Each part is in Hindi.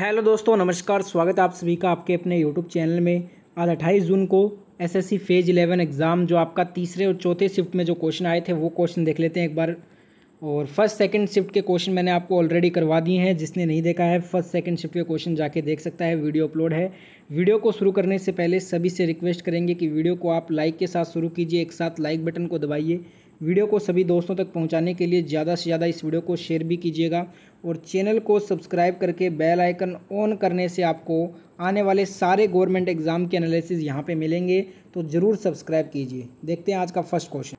हेलो दोस्तों नमस्कार स्वागत है आप सभी का आपके अपने यूट्यूब चैनल में आज अट्ठाईस जून को एसएससी फेज इलेवन एग्ज़ाम जो आपका तीसरे और चौथे शिफ्ट में जो क्वेश्चन आए थे वो क्वेश्चन देख लेते हैं एक बार और फर्स्ट सेकंड शिफ्ट के क्वेश्चन मैंने आपको ऑलरेडी करवा दिए हैं जिसने नहीं देखा है फर्स्ट सेकंड शिफ्ट के क्वेश्चन जाके देख सकता है वीडियो अपलोड है वीडियो को शुरू करने से पहले सभी से रिक्वेस्ट करेंगे कि वीडियो को आप लाइक के साथ शुरू कीजिए एक साथ लाइक बटन को दबाइए वीडियो को सभी दोस्तों तक पहुंचाने के लिए ज़्यादा से ज़्यादा इस वीडियो को शेयर भी कीजिएगा और चैनल को सब्सक्राइब करके बेल आइकन ऑन करने से आपको आने वाले सारे गवर्नमेंट एग्ज़ाम के एनालिसिस यहाँ पे मिलेंगे तो ज़रूर सब्सक्राइब कीजिए देखते हैं आज का फर्स्ट क्वेश्चन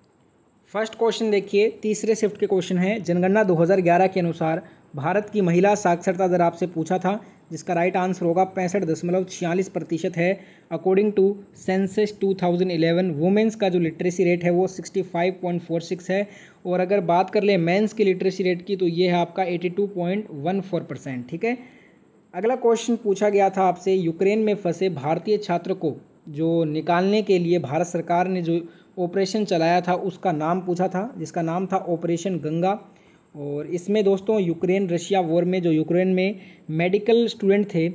फर्स्ट क्वेश्चन देखिए तीसरे शिफ्ट के क्वेश्चन है जनगणना 2011 के अनुसार भारत की महिला साक्षरता दर आपसे पूछा था जिसका राइट आंसर होगा पैंसठ दशमलव छियालीस प्रतिशत है अकॉर्डिंग टू सेंसेस 2011 वुमेंस का जो लिटरेसी रेट है वो 65.46 है और अगर बात कर ले मेंस की लिटरेसी रेट की तो ये है आपका 82.14 परसेंट ठीक है अगला क्वेश्चन पूछा गया था आपसे यूक्रेन में फंसे भारतीय छात्र को जो निकालने के लिए भारत सरकार ने जो ऑपरेशन चलाया था उसका नाम पूछा था जिसका नाम था ऑपरेशन गंगा और इसमें दोस्तों यूक्रेन रशिया वॉर में जो यूक्रेन में मेडिकल स्टूडेंट थे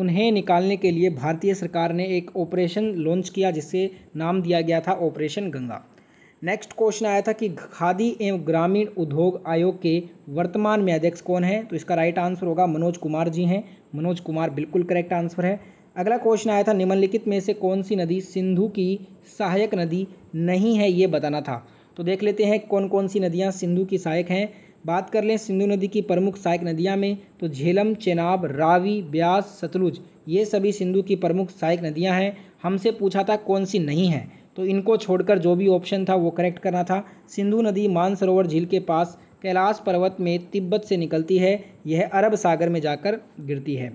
उन्हें निकालने के लिए भारतीय सरकार ने एक ऑपरेशन लॉन्च किया जिसे नाम दिया गया था ऑपरेशन गंगा नेक्स्ट क्वेश्चन आया था कि खादी एवं ग्रामीण उद्योग आयोग के वर्तमान में अध्यक्ष कौन है तो इसका राइट आंसर होगा मनोज कुमार जी हैं मनोज कुमार बिल्कुल करेक्ट आंसर है अगला क्वेश्चन आया था निम्नलिखित में से कौन सी नदी सिंधु की सहायक नदी नहीं है ये बताना था तो देख लेते हैं कौन कौन सी नदियाँ सिंधु की सहायक हैं बात कर लें सिंधु नदी की प्रमुख सहायक नदियाँ में तो झेलम चेनाब रावी ब्यास सतलुज ये सभी सिंधु की प्रमुख सहायक नदियाँ हैं हमसे पूछा था कौन सी नहीं है तो इनको छोड़कर जो भी ऑप्शन था वो करेक्ट करना था सिंधु नदी मानसरोवर झील के पास कैलाश पर्वत में तिब्बत से निकलती है यह अरब सागर में जाकर गिरती है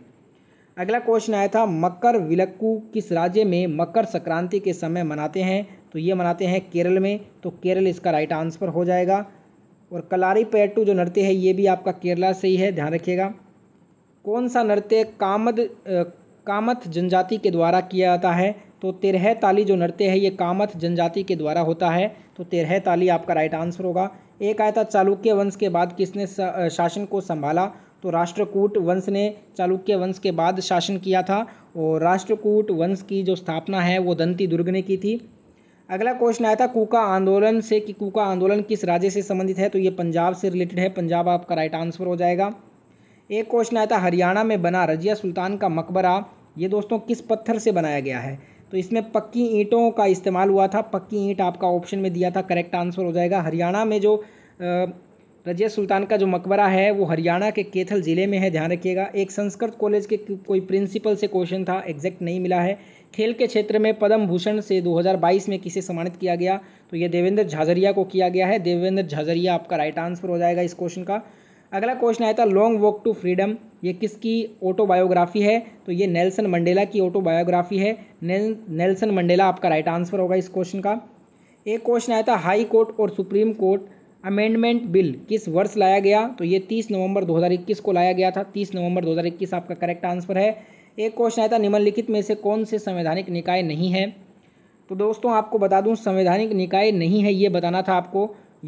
अगला क्वेश्चन आया था मकर विलक्कू किस राज्य में मकर संक्रांति के समय मनाते हैं तो ये मनाते हैं केरल में तो केरल इसका राइट आंसर हो जाएगा और कलारी पेट्टू जो नृत्य है ये भी आपका केरला से ही है ध्यान रखिएगा कौन सा नृत्य कामद कामथ जनजाति के द्वारा किया जाता है तो तेरह ताली जो नृत्य है ये कामथ जनजाति के द्वारा होता है तो तेरह ताली आपका राइट आंसर होगा एक आया था चालुक्य वंश के बाद किसने शासन को संभाला तो राष्ट्रकूट वंश ने चालुक्य वंश के बाद शासन किया था और राष्ट्रकूट वंश की जो स्थापना है वो दंती दुर्ग ने की थी अगला क्वेश्चन आया था कूका आंदोलन से कि कूका आंदोलन किस राज्य से संबंधित है तो ये पंजाब से रिलेटेड है पंजाब आपका राइट आंसर हो जाएगा एक क्वेश्चन आया था हरियाणा में बना रजिया सुल्तान का मकबरा ये दोस्तों किस पत्थर से बनाया गया है तो इसमें पक्की ईंटों का इस्तेमाल हुआ था पक्की ईंट आपका ऑप्शन में दिया था करेक्ट आंसर हो जाएगा हरियाणा में जो रजिया सुल्तान का जो मकबरा है वो हरियाणा के केथल ज़िले में है ध्यान रखिएगा एक संस्कृत कॉलेज के कोई प्रिंसिपल से क्वेश्चन था एग्जैक्ट नहीं मिला है खेल के क्षेत्र में पद्म भूषण से 2022 में किसे सम्मानित किया गया तो ये देवेंद्र झाझरिया को किया गया है देवेंद्र झाझरिया आपका राइट आंसर हो जाएगा इस क्वेश्चन का अगला क्वेश्चन आया था लॉन्ग वॉक टू फ्रीडम ये किसकी ऑटोबायोग्राफी है तो ये नेल्सन मंडेला की ऑटोबायोग्राफी है नेल्सन मंडेला आपका राइट आंसर होगा इस क्वेश्चन का एक क्वेश्चन आया था हाई कोर्ट और सुप्रीम कोर्ट अमेंडमेंट बिल किस वर्ष लाया गया तो ये 30 नवंबर 2021 को लाया गया था 30 नवंबर 2021 आपका करेक्ट आंसर है एक क्वेश्चन आया था निम्नलिखित में से कौन से संवैधानिक निकाय नहीं है तो दोस्तों आपको बता दूं संवैधानिक निकाय नहीं है ये बताना था आपको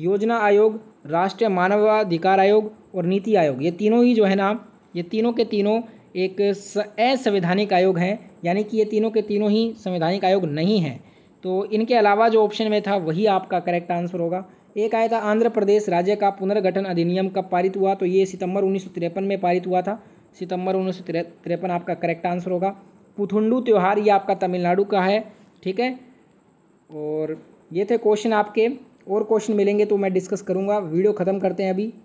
योजना आयोग राष्ट्रीय मानवाधिकार आयोग और नीति आयोग ये तीनों ही जो है ना ये तीनों के तीनों एक असंवैधानिक आयोग हैं यानी कि ये तीनों के तीनों ही संवैधानिक आयोग नहीं हैं तो इनके अलावा जो ऑप्शन में था वही आपका करेक्ट आंसर होगा एक आया था आंध्र प्रदेश राज्य का पुनर्गठन अधिनियम कब पारित हुआ तो ये सितंबर उन्नीस में पारित हुआ था सितंबर उन्नीस आपका करेक्ट आंसर होगा पुथुंडू त्यौहार ये आपका तमिलनाडु का है ठीक है और ये थे क्वेश्चन आपके और क्वेश्चन मिलेंगे तो मैं डिस्कस करूँगा वीडियो ख़त्म करते हैं अभी